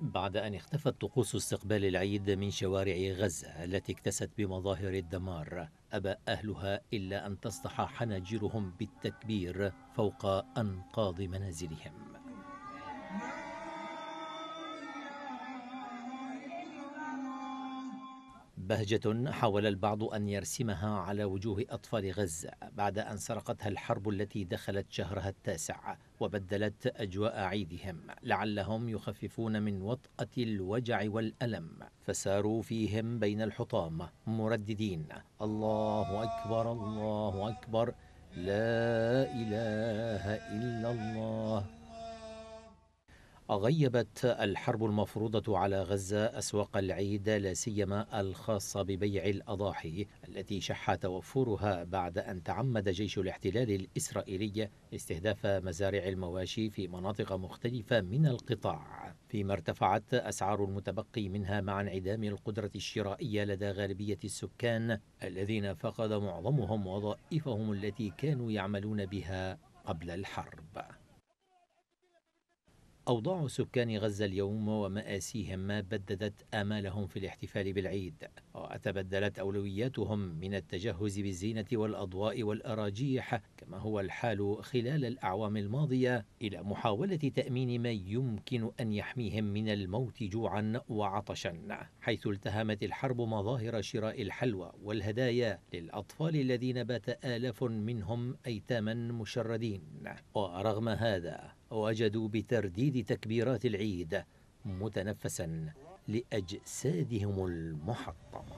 بعد أن اختفت طقوس استقبال العيد من شوارع غزة التي اكتست بمظاهر الدمار أبى أهلها إلا أن تسطح حناجرهم بالتكبير فوق أنقاض منازلهم بهجة حاول البعض أن يرسمها على وجوه أطفال غزة بعد أن سرقتها الحرب التي دخلت شهرها التاسع وبدلت أجواء عيدهم لعلهم يخففون من وطأة الوجع والألم فساروا فيهم بين الحطام مرددين الله أكبر الله أكبر لا إله إلا الله غيبت الحرب المفروضة على غزة أسواق العيد لا سيما الخاصة ببيع الأضاحي التي شح توفرها بعد أن تعمد جيش الاحتلال الإسرائيلي استهداف مزارع المواشي في مناطق مختلفة من القطاع فيما ارتفعت أسعار المتبقي منها مع انعدام القدرة الشرائية لدى غالبية السكان الذين فقد معظمهم وظائفهم التي كانوا يعملون بها قبل الحرب أوضاع سكان غزة اليوم ومآسيهم ما بددت آمالهم في الاحتفال بالعيد وتبدلت أولوياتهم من التجهز بالزينة والأضواء والأراجيح كما هو الحال خلال الأعوام الماضية إلى محاولة تأمين ما يمكن أن يحميهم من الموت جوعا وعطشا حيث التهمت الحرب مظاهر شراء الحلوى والهدايا للأطفال الذين بات آلاف منهم أيتاما مشردين ورغم هذا وجدوا بترديد تكبيرات العيد متنفسا لاجسادهم المحطمه